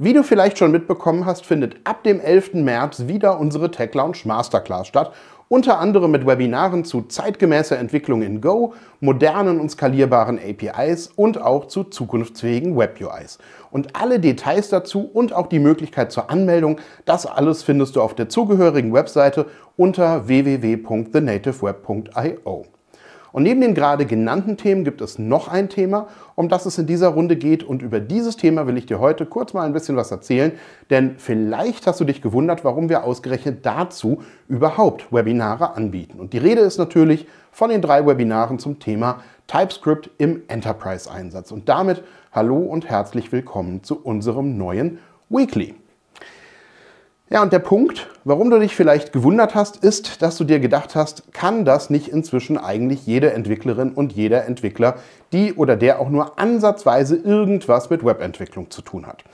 Wie du vielleicht schon mitbekommen hast, findet ab dem 11. März wieder unsere Tech Lounge Masterclass statt unter anderem mit Webinaren zu zeitgemäßer Entwicklung in Go, modernen und skalierbaren APIs und auch zu zukunftsfähigen Web-UIs. Und alle Details dazu und auch die Möglichkeit zur Anmeldung, das alles findest du auf der zugehörigen Webseite unter www.thenativeweb.io. Und neben den gerade genannten Themen gibt es noch ein Thema, um das es in dieser Runde geht. Und über dieses Thema will ich dir heute kurz mal ein bisschen was erzählen. Denn vielleicht hast du dich gewundert, warum wir ausgerechnet dazu überhaupt Webinare anbieten. Und die Rede ist natürlich von den drei Webinaren zum Thema TypeScript im Enterprise-Einsatz. Und damit hallo und herzlich willkommen zu unserem neuen Weekly. Ja, und der Punkt, warum du dich vielleicht gewundert hast, ist, dass du dir gedacht hast, kann das nicht inzwischen eigentlich jede Entwicklerin und jeder Entwickler, die oder der auch nur ansatzweise irgendwas mit Webentwicklung zu tun hat.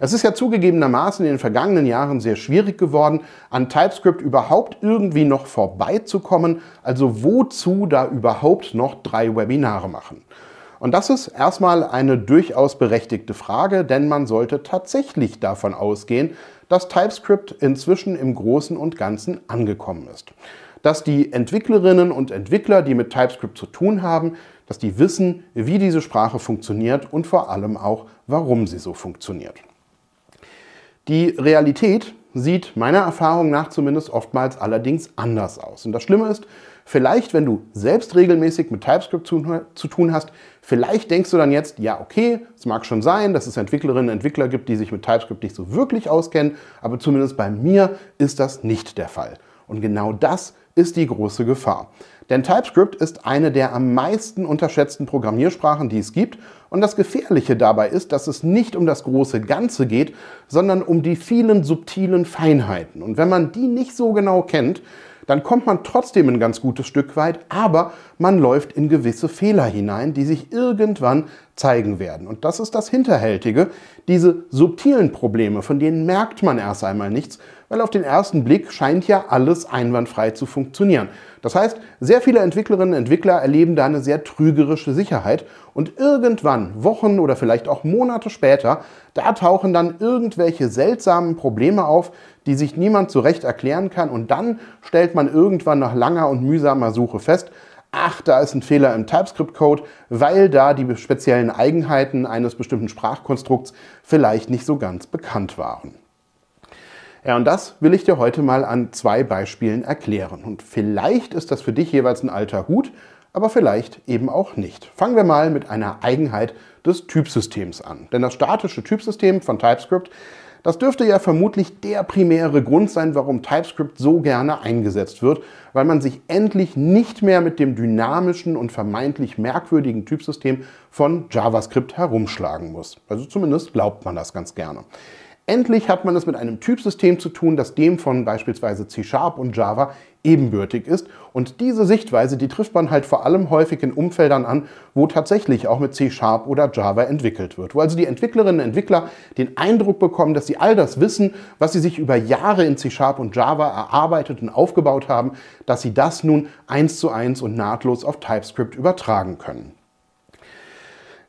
Es ist ja zugegebenermaßen in den vergangenen Jahren sehr schwierig geworden, an TypeScript überhaupt irgendwie noch vorbeizukommen, also wozu da überhaupt noch drei Webinare machen. Und das ist erstmal eine durchaus berechtigte Frage, denn man sollte tatsächlich davon ausgehen, dass TypeScript inzwischen im Großen und Ganzen angekommen ist. Dass die Entwicklerinnen und Entwickler, die mit TypeScript zu tun haben, dass die wissen, wie diese Sprache funktioniert und vor allem auch, warum sie so funktioniert. Die Realität sieht meiner Erfahrung nach zumindest oftmals allerdings anders aus. Und das Schlimme ist, Vielleicht, wenn du selbst regelmäßig mit TypeScript zu, tun hast, vielleicht denkst du dann jetzt, ja, okay, es mag schon sein, dass es Entwicklerinnen und Entwickler gibt, die sich mit TypeScript nicht so wirklich auskennen, aber zumindest bei mir ist das nicht der Fall. Und genau das ist die große Gefahr. Denn TypeScript ist eine der am meisten unterschätzten Programmiersprachen, die es gibt. Und das Gefährliche dabei ist, dass es nicht um das große Ganze geht, sondern um die vielen subtilen Feinheiten. Und wenn man die nicht so genau kennt, dann kommt man trotzdem ein ganz gutes Stück weit, aber man läuft in gewisse Fehler hinein, die sich irgendwann zeigen werden. Und das ist das Hinterhältige, diese subtilen Probleme, von denen merkt man erst einmal nichts, weil auf den ersten Blick scheint ja alles einwandfrei zu funktionieren. Das heißt, sehr viele Entwicklerinnen und Entwickler erleben da eine sehr trügerische Sicherheit und irgendwann, Wochen oder vielleicht auch Monate später, da tauchen dann irgendwelche seltsamen Probleme auf, die sich niemand zurecht erklären kann und dann stellt man irgendwann nach langer und mühsamer Suche fest, ach, da ist ein Fehler im TypeScript-Code, weil da die speziellen Eigenheiten eines bestimmten Sprachkonstrukts vielleicht nicht so ganz bekannt waren. Ja, und das will ich dir heute mal an zwei Beispielen erklären. Und vielleicht ist das für dich jeweils ein alter Hut, aber vielleicht eben auch nicht. Fangen wir mal mit einer Eigenheit des Typsystems an. Denn das statische Typsystem von TypeScript das dürfte ja vermutlich der primäre Grund sein, warum TypeScript so gerne eingesetzt wird, weil man sich endlich nicht mehr mit dem dynamischen und vermeintlich merkwürdigen Typsystem von JavaScript herumschlagen muss. Also zumindest glaubt man das ganz gerne. Endlich hat man es mit einem Typsystem zu tun, das dem von beispielsweise C-Sharp und Java ebenbürtig ist. Und diese Sichtweise, die trifft man halt vor allem häufig in Umfeldern an, wo tatsächlich auch mit C-Sharp oder Java entwickelt wird. Wo also die Entwicklerinnen und Entwickler den Eindruck bekommen, dass sie all das Wissen, was sie sich über Jahre in C-Sharp und Java erarbeitet und aufgebaut haben, dass sie das nun eins zu eins und nahtlos auf TypeScript übertragen können.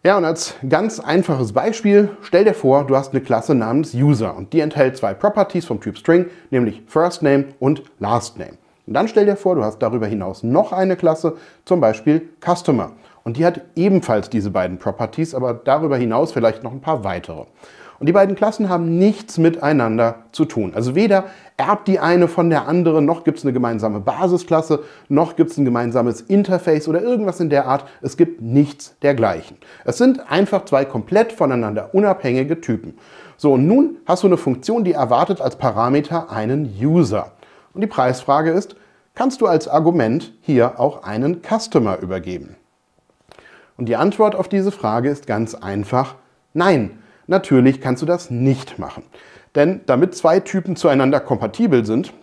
Ja, und als ganz einfaches Beispiel, stell dir vor, du hast eine Klasse namens User und die enthält zwei Properties vom Typ String, nämlich First Name und Last Name. Und dann stell dir vor, du hast darüber hinaus noch eine Klasse, zum Beispiel Customer. Und die hat ebenfalls diese beiden Properties, aber darüber hinaus vielleicht noch ein paar weitere. Und die beiden Klassen haben nichts miteinander zu tun. Also weder erbt die eine von der anderen, noch gibt es eine gemeinsame Basisklasse, noch gibt es ein gemeinsames Interface oder irgendwas in der Art. Es gibt nichts dergleichen. Es sind einfach zwei komplett voneinander unabhängige Typen. So, und nun hast du eine Funktion, die erwartet als Parameter einen User. Und die Preisfrage ist, kannst du als Argument hier auch einen Customer übergeben? Und die Antwort auf diese Frage ist ganz einfach, nein. Natürlich kannst du das nicht machen. Denn damit zwei Typen zueinander kompatibel sind,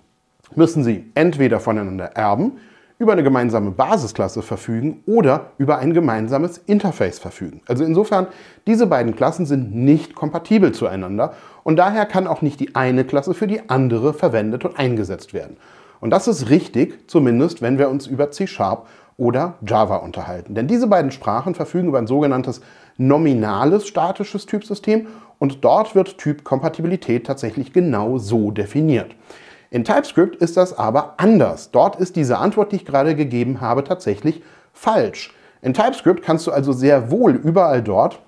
müssen sie entweder voneinander erben, über eine gemeinsame Basisklasse verfügen oder über ein gemeinsames Interface verfügen. Also insofern, diese beiden Klassen sind nicht kompatibel zueinander und daher kann auch nicht die eine Klasse für die andere verwendet und eingesetzt werden. Und das ist richtig, zumindest wenn wir uns über C-Sharp oder Java unterhalten. Denn diese beiden Sprachen verfügen über ein sogenanntes nominales statisches Typsystem und dort wird Typkompatibilität tatsächlich genau so definiert. In TypeScript ist das aber anders. Dort ist diese Antwort, die ich gerade gegeben habe, tatsächlich falsch. In TypeScript kannst du also sehr wohl überall dort,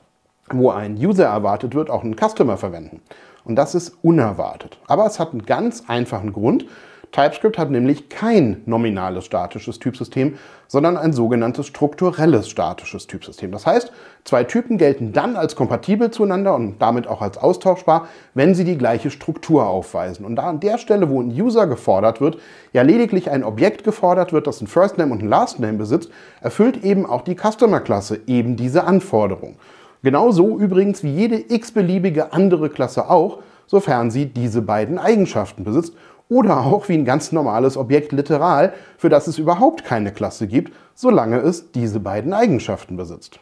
wo ein User erwartet wird, auch einen Customer verwenden. Und das ist unerwartet. Aber es hat einen ganz einfachen Grund. TypeScript hat nämlich kein nominales statisches Typsystem, sondern ein sogenanntes strukturelles statisches Typsystem. Das heißt, zwei Typen gelten dann als kompatibel zueinander und damit auch als austauschbar, wenn sie die gleiche Struktur aufweisen. Und da an der Stelle, wo ein User gefordert wird, ja lediglich ein Objekt gefordert wird, das ein First Name und ein Last Name besitzt, erfüllt eben auch die Customer Klasse eben diese Anforderung. Genauso übrigens wie jede x-beliebige andere Klasse auch, sofern sie diese beiden Eigenschaften besitzt oder auch wie ein ganz normales Objekt literal, für das es überhaupt keine Klasse gibt, solange es diese beiden Eigenschaften besitzt.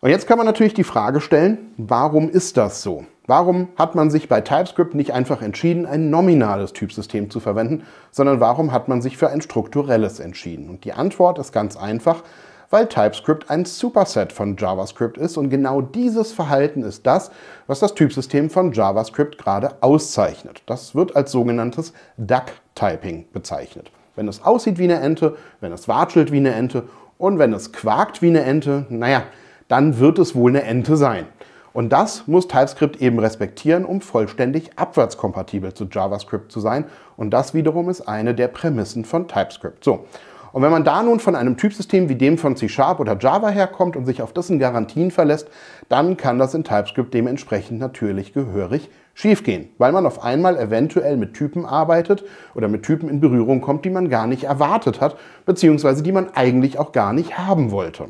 Und jetzt kann man natürlich die Frage stellen, warum ist das so? Warum hat man sich bei TypeScript nicht einfach entschieden, ein nominales Typsystem zu verwenden, sondern warum hat man sich für ein strukturelles entschieden? Und die Antwort ist ganz einfach, weil TypeScript ein Superset von JavaScript ist und genau dieses Verhalten ist das, was das Typsystem von JavaScript gerade auszeichnet. Das wird als sogenanntes Duck-Typing bezeichnet. Wenn es aussieht wie eine Ente, wenn es watschelt wie eine Ente und wenn es quakt wie eine Ente, naja, dann wird es wohl eine Ente sein. Und das muss TypeScript eben respektieren, um vollständig abwärtskompatibel zu JavaScript zu sein. Und das wiederum ist eine der Prämissen von TypeScript. So, und wenn man da nun von einem Typsystem wie dem von C-Sharp oder Java herkommt und sich auf dessen Garantien verlässt, dann kann das in TypeScript dementsprechend natürlich gehörig schiefgehen, weil man auf einmal eventuell mit Typen arbeitet oder mit Typen in Berührung kommt, die man gar nicht erwartet hat, beziehungsweise die man eigentlich auch gar nicht haben wollte.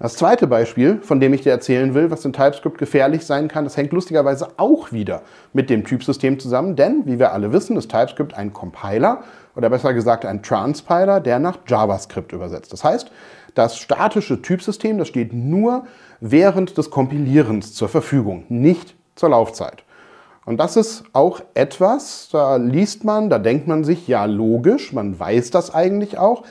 Das zweite Beispiel, von dem ich dir erzählen will, was in TypeScript gefährlich sein kann, das hängt lustigerweise auch wieder mit dem Typsystem zusammen, denn wie wir alle wissen, ist TypeScript ein Compiler oder besser gesagt ein Transpiler, der nach JavaScript übersetzt. Das heißt, das statische Typsystem, das steht nur während des Kompilierens zur Verfügung, nicht zur Laufzeit. Und das ist auch etwas, da liest man, da denkt man sich, ja logisch, man weiß das eigentlich auch,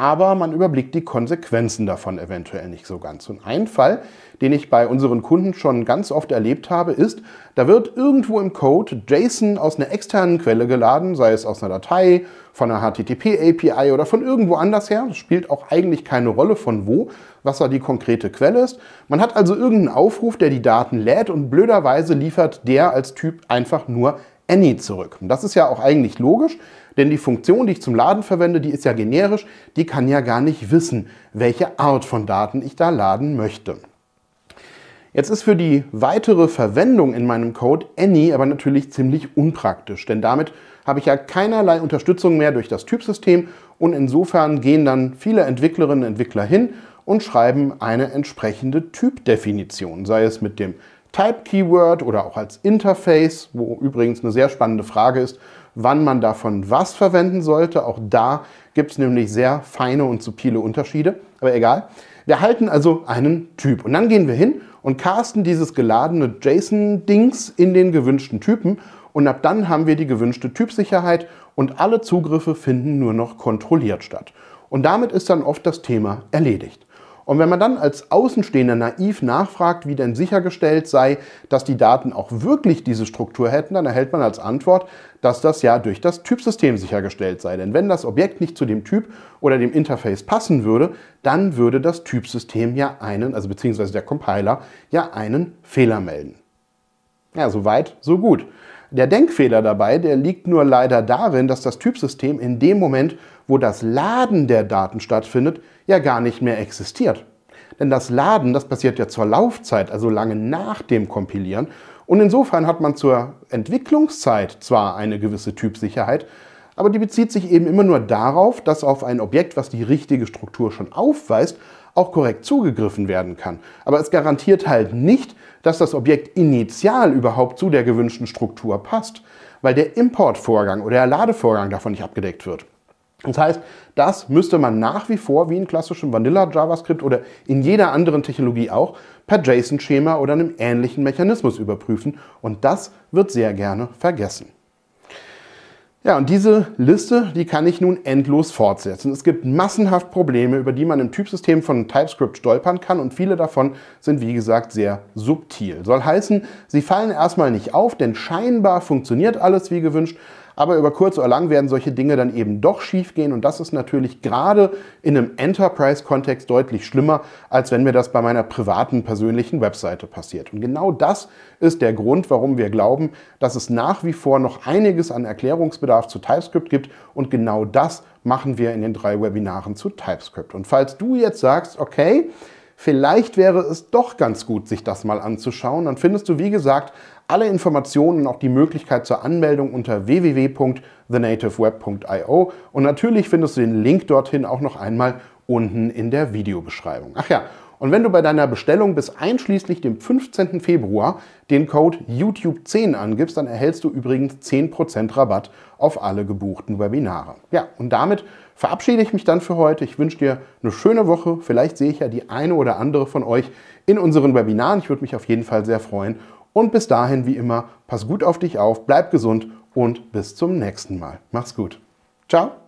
aber man überblickt die Konsequenzen davon eventuell nicht so ganz. Und ein Fall, den ich bei unseren Kunden schon ganz oft erlebt habe, ist, da wird irgendwo im Code JSON aus einer externen Quelle geladen, sei es aus einer Datei, von einer HTTP-API oder von irgendwo anders her. Das spielt auch eigentlich keine Rolle von wo, was da die konkrete Quelle ist. Man hat also irgendeinen Aufruf, der die Daten lädt und blöderweise liefert der als Typ einfach nur Any zurück. Und das ist ja auch eigentlich logisch, denn die Funktion, die ich zum Laden verwende, die ist ja generisch, die kann ja gar nicht wissen, welche Art von Daten ich da laden möchte. Jetzt ist für die weitere Verwendung in meinem Code Any aber natürlich ziemlich unpraktisch, denn damit habe ich ja keinerlei Unterstützung mehr durch das Typsystem und insofern gehen dann viele Entwicklerinnen und Entwickler hin und schreiben eine entsprechende Typdefinition, sei es mit dem Type-Keyword oder auch als Interface, wo übrigens eine sehr spannende Frage ist, wann man davon was verwenden sollte. Auch da gibt es nämlich sehr feine und subtile Unterschiede, aber egal. Wir halten also einen Typ und dann gehen wir hin und casten dieses geladene JSON-Dings in den gewünschten Typen und ab dann haben wir die gewünschte Typsicherheit und alle Zugriffe finden nur noch kontrolliert statt. Und damit ist dann oft das Thema erledigt. Und wenn man dann als Außenstehender naiv nachfragt, wie denn sichergestellt sei, dass die Daten auch wirklich diese Struktur hätten, dann erhält man als Antwort, dass das ja durch das Typsystem sichergestellt sei. Denn wenn das Objekt nicht zu dem Typ oder dem Interface passen würde, dann würde das Typsystem ja einen, also beziehungsweise der Compiler, ja einen Fehler melden. Ja, soweit, so gut. Der Denkfehler dabei, der liegt nur leider darin, dass das Typsystem in dem Moment, wo das Laden der Daten stattfindet, ja gar nicht mehr existiert. Denn das Laden, das passiert ja zur Laufzeit, also lange nach dem Kompilieren. Und insofern hat man zur Entwicklungszeit zwar eine gewisse Typsicherheit, aber die bezieht sich eben immer nur darauf, dass auf ein Objekt, was die richtige Struktur schon aufweist, auch korrekt zugegriffen werden kann. Aber es garantiert halt nicht, dass das Objekt initial überhaupt zu der gewünschten Struktur passt, weil der Importvorgang oder der Ladevorgang davon nicht abgedeckt wird. Das heißt, das müsste man nach wie vor wie in klassischem Vanilla JavaScript oder in jeder anderen Technologie auch per JSON-Schema oder einem ähnlichen Mechanismus überprüfen und das wird sehr gerne vergessen. Ja, und diese Liste, die kann ich nun endlos fortsetzen. Es gibt massenhaft Probleme, über die man im Typsystem von TypeScript stolpern kann und viele davon sind, wie gesagt, sehr subtil. Soll heißen, sie fallen erstmal nicht auf, denn scheinbar funktioniert alles wie gewünscht, aber über kurz oder lang werden solche Dinge dann eben doch schiefgehen und das ist natürlich gerade in einem Enterprise-Kontext deutlich schlimmer, als wenn mir das bei meiner privaten persönlichen Webseite passiert. Und genau das ist der Grund, warum wir glauben, dass es nach wie vor noch einiges an Erklärungsbedarf zu TypeScript gibt und genau das machen wir in den drei Webinaren zu TypeScript. Und falls du jetzt sagst, okay, Vielleicht wäre es doch ganz gut, sich das mal anzuschauen. Dann findest du, wie gesagt, alle Informationen und auch die Möglichkeit zur Anmeldung unter www.thenativeweb.io und natürlich findest du den Link dorthin auch noch einmal unten in der Videobeschreibung. Ach ja, und wenn du bei deiner Bestellung bis einschließlich dem 15. Februar den Code YouTube10 angibst, dann erhältst du übrigens 10% Rabatt auf alle gebuchten Webinare. Ja, und damit verabschiede ich mich dann für heute. Ich wünsche dir eine schöne Woche. Vielleicht sehe ich ja die eine oder andere von euch in unseren Webinaren. Ich würde mich auf jeden Fall sehr freuen. Und bis dahin, wie immer, pass gut auf dich auf, bleib gesund und bis zum nächsten Mal. Mach's gut. Ciao.